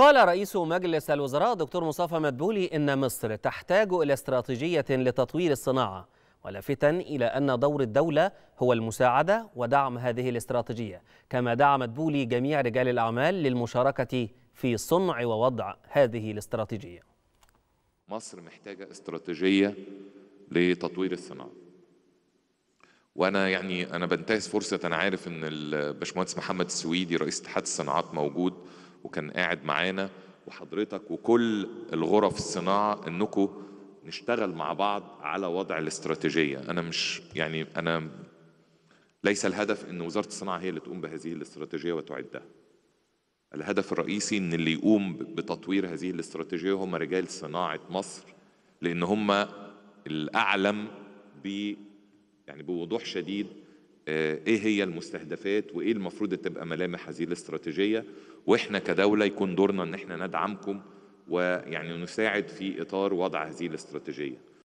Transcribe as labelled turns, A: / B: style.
A: قال رئيس مجلس الوزراء دكتور مصطفى مدبولي إن مصر تحتاج إلى استراتيجية لتطوير الصناعة ولافتا إلى أن دور الدولة هو المساعدة ودعم هذه الاستراتيجية كما دعا مدبولي جميع رجال الأعمال للمشاركة في صنع ووضع هذه الاستراتيجية
B: مصر محتاجة استراتيجية لتطوير الصناعة وانا يعني انا بنتهز فرصه انا عارف ان الباشمهندس محمد السويدي رئيس اتحاد الصناعات موجود وكان قاعد معانا وحضرتك وكل الغرف الصناعة انكم نشتغل مع بعض على وضع الاستراتيجية أنا مش يعني أنا ليس الهدف أن وزارة الصناعة هي اللي تقوم بهذه الاستراتيجية وتعدها الهدف الرئيسي أن اللي يقوم بتطوير هذه الاستراتيجية هم رجال صناعة مصر لأن هم الأعلم ب يعني بوضوح شديد آه، ايه هي المستهدفات وايه المفروض تبقى ملامح هذه الاستراتيجيه واحنا كدوله يكون دورنا ان احنا ندعمكم ويعني نساعد في اطار وضع هذه الاستراتيجيه